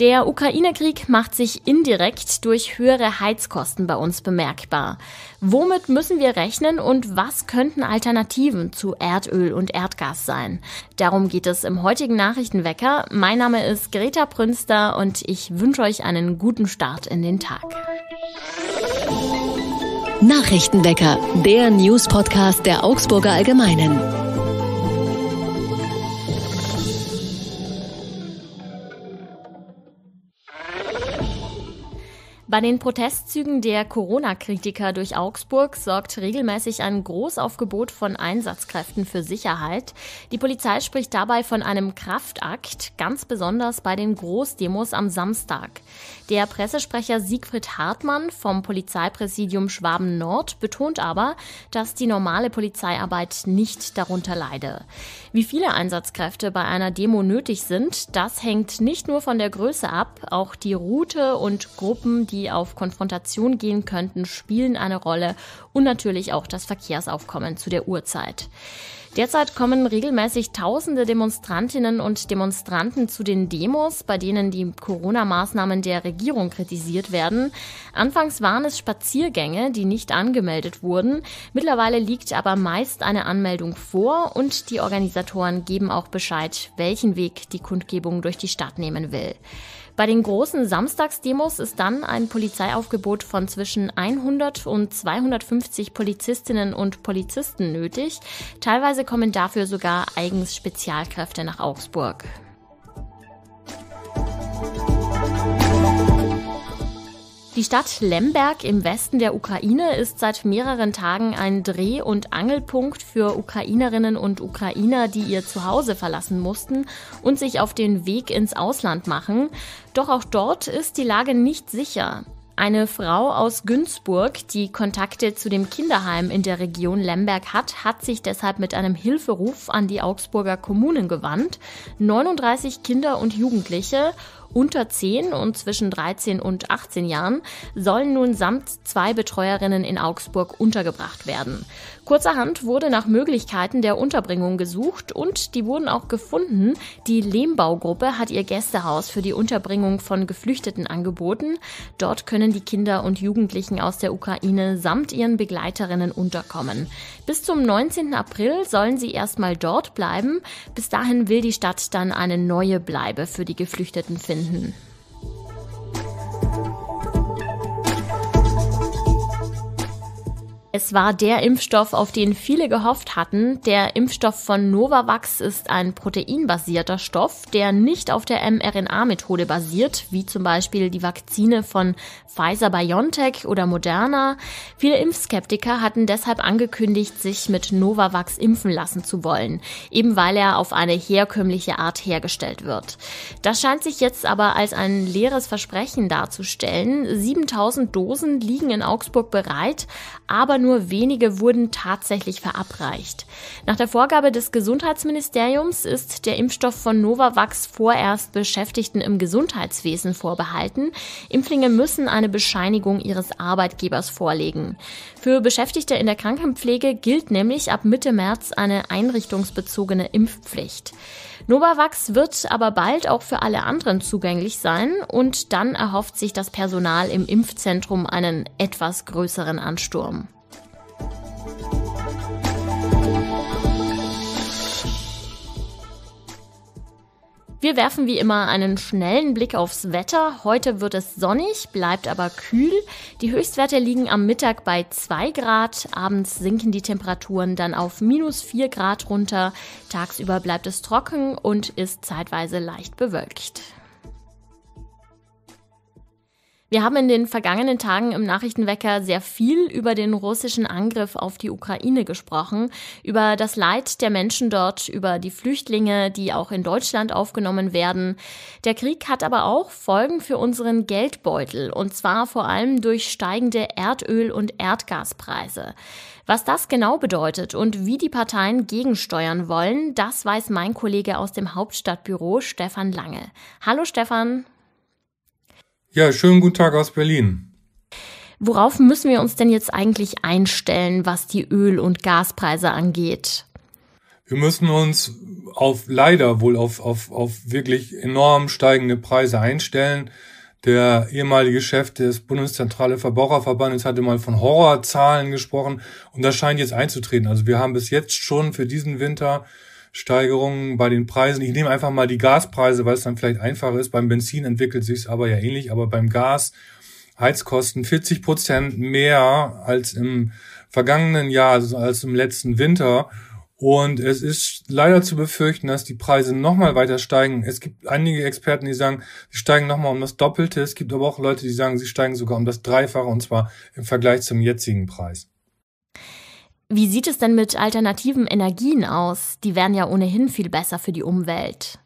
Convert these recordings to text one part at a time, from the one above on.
Der Ukraine-Krieg macht sich indirekt durch höhere Heizkosten bei uns bemerkbar. Womit müssen wir rechnen und was könnten Alternativen zu Erdöl und Erdgas sein? Darum geht es im heutigen Nachrichtenwecker. Mein Name ist Greta Prünster und ich wünsche euch einen guten Start in den Tag. Nachrichtenwecker, der News-Podcast der Augsburger Allgemeinen. Bei den Protestzügen der Corona-Kritiker durch Augsburg sorgt regelmäßig ein Großaufgebot von Einsatzkräften für Sicherheit. Die Polizei spricht dabei von einem Kraftakt, ganz besonders bei den Großdemos am Samstag. Der Pressesprecher Siegfried Hartmann vom Polizeipräsidium Schwaben Nord betont aber, dass die normale Polizeiarbeit nicht darunter leide. Wie viele Einsatzkräfte bei einer Demo nötig sind, das hängt nicht nur von der Größe ab, auch die Route und Gruppen, die die auf Konfrontation gehen könnten, spielen eine Rolle und natürlich auch das Verkehrsaufkommen zu der Uhrzeit. Derzeit kommen regelmäßig tausende Demonstrantinnen und Demonstranten zu den Demos, bei denen die Corona-Maßnahmen der Regierung kritisiert werden. Anfangs waren es Spaziergänge, die nicht angemeldet wurden. Mittlerweile liegt aber meist eine Anmeldung vor und die Organisatoren geben auch Bescheid, welchen Weg die Kundgebung durch die Stadt nehmen will. Bei den großen Samstagsdemos ist dann ein Polizeiaufgebot von zwischen 100 und 250 Polizistinnen und Polizisten nötig. Teilweise kommen dafür sogar eigens Spezialkräfte nach Augsburg. Die Stadt Lemberg im Westen der Ukraine ist seit mehreren Tagen ein Dreh- und Angelpunkt für Ukrainerinnen und Ukrainer, die ihr Zuhause verlassen mussten und sich auf den Weg ins Ausland machen. Doch auch dort ist die Lage nicht sicher. Eine Frau aus Günzburg, die Kontakte zu dem Kinderheim in der Region Lemberg hat, hat sich deshalb mit einem Hilferuf an die Augsburger Kommunen gewandt. 39 Kinder und Jugendliche unter 10 und zwischen 13 und 18 Jahren sollen nun samt zwei Betreuerinnen in Augsburg untergebracht werden. Kurzerhand wurde nach Möglichkeiten der Unterbringung gesucht und die wurden auch gefunden. Die Lehmbaugruppe hat ihr Gästehaus für die Unterbringung von Geflüchteten angeboten. Dort können können die Kinder und Jugendlichen aus der Ukraine samt ihren Begleiterinnen unterkommen. Bis zum 19. April sollen sie erstmal dort bleiben. Bis dahin will die Stadt dann eine neue Bleibe für die Geflüchteten finden. Es war der Impfstoff, auf den viele gehofft hatten. Der Impfstoff von Novavax ist ein proteinbasierter Stoff, der nicht auf der mRNA-Methode basiert, wie zum Beispiel die Vakzine von Pfizer BioNTech oder Moderna. Viele Impfskeptiker hatten deshalb angekündigt, sich mit Novavax impfen lassen zu wollen, eben weil er auf eine herkömmliche Art hergestellt wird. Das scheint sich jetzt aber als ein leeres Versprechen darzustellen. 7000 Dosen liegen in Augsburg bereit, aber nur wenige wurden tatsächlich verabreicht. Nach der Vorgabe des Gesundheitsministeriums ist der Impfstoff von Novavax vorerst Beschäftigten im Gesundheitswesen vorbehalten. Impflinge müssen eine Bescheinigung ihres Arbeitgebers vorlegen. Für Beschäftigte in der Krankenpflege gilt nämlich ab Mitte März eine einrichtungsbezogene Impfpflicht. Novavax wird aber bald auch für alle anderen zugänglich sein und dann erhofft sich das Personal im Impfzentrum einen etwas größeren Ansturm. Wir werfen wie immer einen schnellen Blick aufs Wetter. Heute wird es sonnig, bleibt aber kühl. Die Höchstwerte liegen am Mittag bei 2 Grad. Abends sinken die Temperaturen dann auf minus 4 Grad runter. Tagsüber bleibt es trocken und ist zeitweise leicht bewölkt. Wir haben in den vergangenen Tagen im Nachrichtenwecker sehr viel über den russischen Angriff auf die Ukraine gesprochen, über das Leid der Menschen dort, über die Flüchtlinge, die auch in Deutschland aufgenommen werden. Der Krieg hat aber auch Folgen für unseren Geldbeutel, und zwar vor allem durch steigende Erdöl- und Erdgaspreise. Was das genau bedeutet und wie die Parteien gegensteuern wollen, das weiß mein Kollege aus dem Hauptstadtbüro Stefan Lange. Hallo Stefan. Ja, schönen guten Tag aus Berlin. Worauf müssen wir uns denn jetzt eigentlich einstellen, was die Öl- und Gaspreise angeht? Wir müssen uns auf leider wohl auf, auf, auf wirklich enorm steigende Preise einstellen. Der ehemalige Chef des Bundeszentrale Verbraucherverbandes hatte mal von Horrorzahlen gesprochen und das scheint jetzt einzutreten. Also wir haben bis jetzt schon für diesen Winter Steigerungen bei den Preisen. Ich nehme einfach mal die Gaspreise, weil es dann vielleicht einfacher ist. Beim Benzin entwickelt sich es aber ja ähnlich, aber beim Gas Heizkosten 40 Prozent mehr als im vergangenen Jahr, also als im letzten Winter. Und es ist leider zu befürchten, dass die Preise nochmal weiter steigen. Es gibt einige Experten, die sagen, sie steigen nochmal um das Doppelte. Es gibt aber auch Leute, die sagen, sie steigen sogar um das Dreifache und zwar im Vergleich zum jetzigen Preis. Wie sieht es denn mit alternativen Energien aus? Die wären ja ohnehin viel besser für die Umwelt.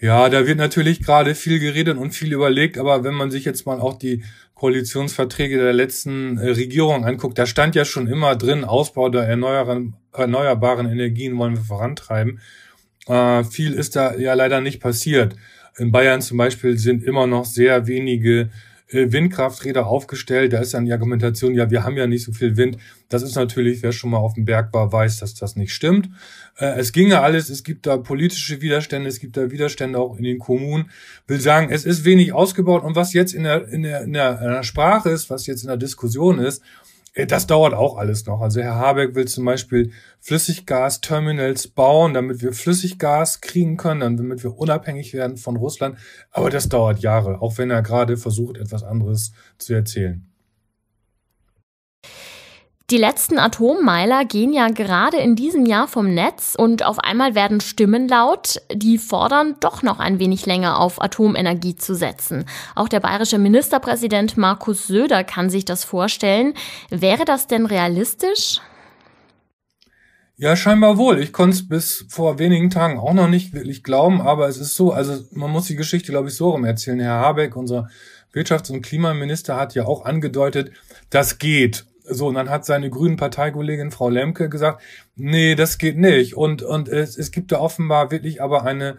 Ja, da wird natürlich gerade viel geredet und viel überlegt, aber wenn man sich jetzt mal auch die Koalitionsverträge der letzten äh, Regierung anguckt, da stand ja schon immer drin, Ausbau der erneuerbaren, Energien wollen wir vorantreiben. Äh, viel ist da ja leider nicht passiert. In Bayern zum Beispiel sind immer noch sehr wenige äh, Windkrafträder aufgestellt. Da ist dann die Argumentation, ja, wir haben ja nicht so viel Wind. Das ist natürlich, wer schon mal auf dem Berg war, weiß, dass das nicht stimmt. Äh, es ginge alles, es gibt da politische Widerstände, es gibt da Widerstände auch in den Kommunen. Will sagen, es ist wenig ausgebaut und was jetzt in der, in der, in der, in der Sprache ist, was jetzt in der Diskussion ist, äh, das dauert auch alles noch. Also Herr Habeck will zum Beispiel Flüssiggasterminals bauen, damit wir Flüssiggas kriegen können, damit wir unabhängig werden von Russland. Aber das dauert Jahre, auch wenn er gerade versucht, etwas anderes zu erzählen. Die letzten Atommeiler gehen ja gerade in diesem Jahr vom Netz und auf einmal werden Stimmen laut, die fordern, doch noch ein wenig länger auf Atomenergie zu setzen. Auch der bayerische Ministerpräsident Markus Söder kann sich das vorstellen. Wäre das denn realistisch? Ja, scheinbar wohl. Ich konnte es bis vor wenigen Tagen auch noch nicht wirklich glauben, aber es ist so, also man muss die Geschichte, glaube ich, so rum erzählen. Herr Habeck, unser Wirtschafts- und Klimaminister, hat ja auch angedeutet, das geht. So, und dann hat seine grünen Parteikollegin Frau Lemke gesagt, nee, das geht nicht. Und, und es, es gibt da offenbar wirklich aber eine,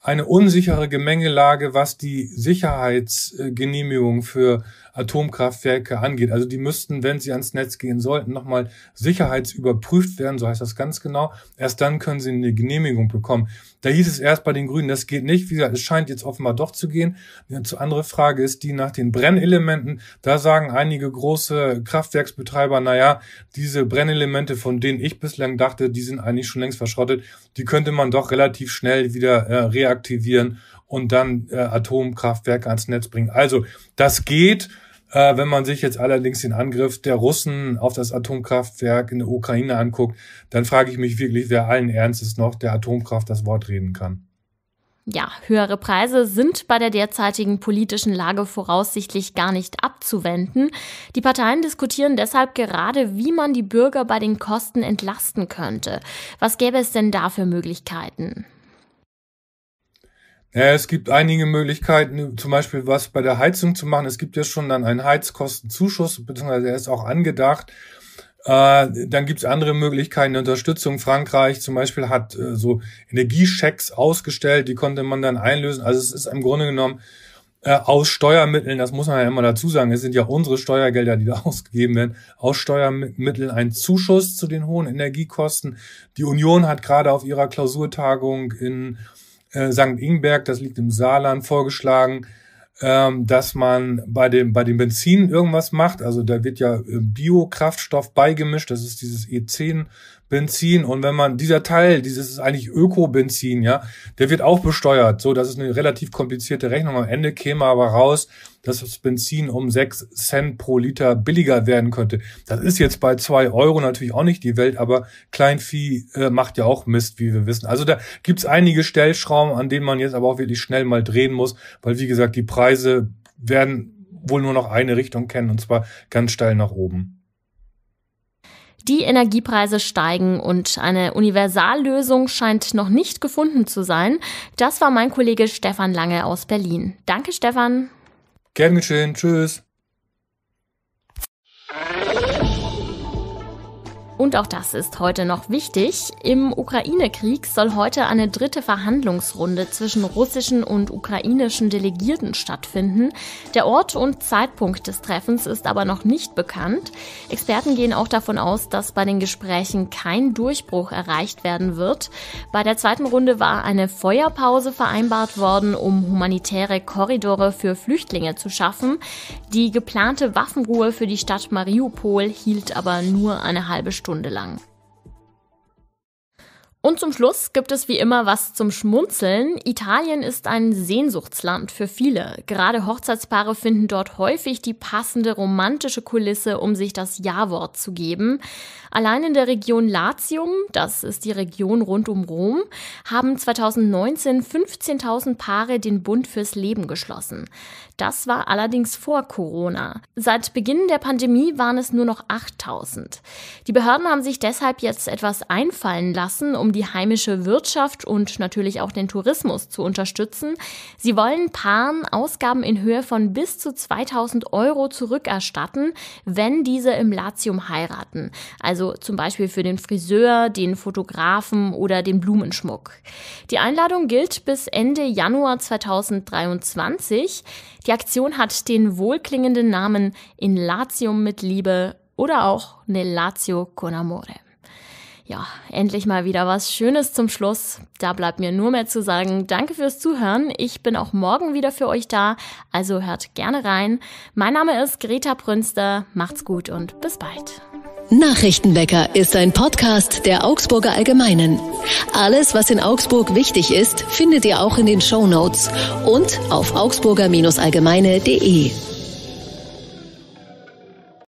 eine unsichere Gemengelage, was die Sicherheitsgenehmigung für Atomkraftwerke angeht. Also die müssten, wenn sie ans Netz gehen sollten, nochmal sicherheitsüberprüft werden, so heißt das ganz genau. Erst dann können sie eine Genehmigung bekommen. Da hieß es erst bei den Grünen, das geht nicht. Wie gesagt, es scheint jetzt offenbar doch zu gehen. Eine andere Frage ist die nach den Brennelementen. Da sagen einige große Kraftwerksbetreiber, naja, diese Brennelemente, von denen ich bislang dachte, die sind eigentlich schon längst verschrottet, die könnte man doch relativ schnell wieder äh, reaktivieren und dann äh, Atomkraftwerke ans Netz bringen. Also das geht. Äh, wenn man sich jetzt allerdings den Angriff der Russen auf das Atomkraftwerk in der Ukraine anguckt, dann frage ich mich wirklich, wer allen Ernstes noch der Atomkraft das Wort reden kann. Ja, höhere Preise sind bei der derzeitigen politischen Lage voraussichtlich gar nicht abzuwenden. Die Parteien diskutieren deshalb gerade, wie man die Bürger bei den Kosten entlasten könnte. Was gäbe es denn da für Möglichkeiten? Ja, es gibt einige Möglichkeiten, zum Beispiel was bei der Heizung zu machen. Es gibt ja schon dann einen Heizkostenzuschuss, beziehungsweise er ist auch angedacht. Äh, dann gibt's andere Möglichkeiten der Unterstützung. Frankreich zum Beispiel hat äh, so Energieschecks ausgestellt, die konnte man dann einlösen. Also es ist im Grunde genommen äh, aus Steuermitteln, das muss man ja immer dazu sagen, es sind ja unsere Steuergelder, die da ausgegeben werden, aus Steuermitteln ein Zuschuss zu den hohen Energiekosten. Die Union hat gerade auf ihrer Klausurtagung in äh, St. Ingenberg, das liegt im Saarland, vorgeschlagen, ähm, dass man bei dem, bei dem Benzin irgendwas macht. Also da wird ja äh, Biokraftstoff beigemischt, das ist dieses E10 Benzin und wenn man dieser Teil, dieses ist eigentlich Öko-Benzin, ja, der wird auch besteuert. So, das ist eine relativ komplizierte Rechnung. Am Ende käme aber raus, dass das Benzin um sechs Cent pro Liter billiger werden könnte. Das ist jetzt bei zwei Euro natürlich auch nicht die Welt, aber Kleinvieh äh, macht ja auch Mist, wie wir wissen. Also da gibt's einige Stellschrauben, an denen man jetzt aber auch wirklich schnell mal drehen muss, weil wie gesagt, die Preise werden wohl nur noch eine Richtung kennen und zwar ganz steil nach oben. Die Energiepreise steigen und eine Universallösung scheint noch nicht gefunden zu sein. Das war mein Kollege Stefan Lange aus Berlin. Danke, Stefan. Gern geschehen. Tschüss. Und auch das ist heute noch wichtig. Im Ukraine-Krieg soll heute eine dritte Verhandlungsrunde zwischen russischen und ukrainischen Delegierten stattfinden. Der Ort und Zeitpunkt des Treffens ist aber noch nicht bekannt. Experten gehen auch davon aus, dass bei den Gesprächen kein Durchbruch erreicht werden wird. Bei der zweiten Runde war eine Feuerpause vereinbart worden, um humanitäre Korridore für Flüchtlinge zu schaffen. Die geplante Waffenruhe für die Stadt Mariupol hielt aber nur eine halbe Stunde Stunde lang. Und zum Schluss gibt es wie immer was zum Schmunzeln. Italien ist ein Sehnsuchtsland für viele. Gerade Hochzeitspaare finden dort häufig die passende romantische Kulisse, um sich das Ja-Wort zu geben. Allein in der Region Latium, das ist die Region rund um Rom, haben 2019 15.000 Paare den Bund fürs Leben geschlossen. Das war allerdings vor Corona. Seit Beginn der Pandemie waren es nur noch 8.000. Die Behörden haben sich deshalb jetzt etwas einfallen lassen, um die heimische Wirtschaft und natürlich auch den Tourismus zu unterstützen. Sie wollen Paaren Ausgaben in Höhe von bis zu 2000 Euro zurückerstatten, wenn diese im Latium heiraten. Also zum Beispiel für den Friseur, den Fotografen oder den Blumenschmuck. Die Einladung gilt bis Ende Januar 2023. Die Aktion hat den wohlklingenden Namen In Latium mit Liebe oder auch Nel Lazio con Amore. Ja, endlich mal wieder was Schönes zum Schluss. Da bleibt mir nur mehr zu sagen, danke fürs Zuhören. Ich bin auch morgen wieder für euch da, also hört gerne rein. Mein Name ist Greta Prünster. Macht's gut und bis bald. Nachrichtenwecker ist ein Podcast der Augsburger Allgemeinen. Alles, was in Augsburg wichtig ist, findet ihr auch in den Show Notes und auf augsburger-allgemeine.de.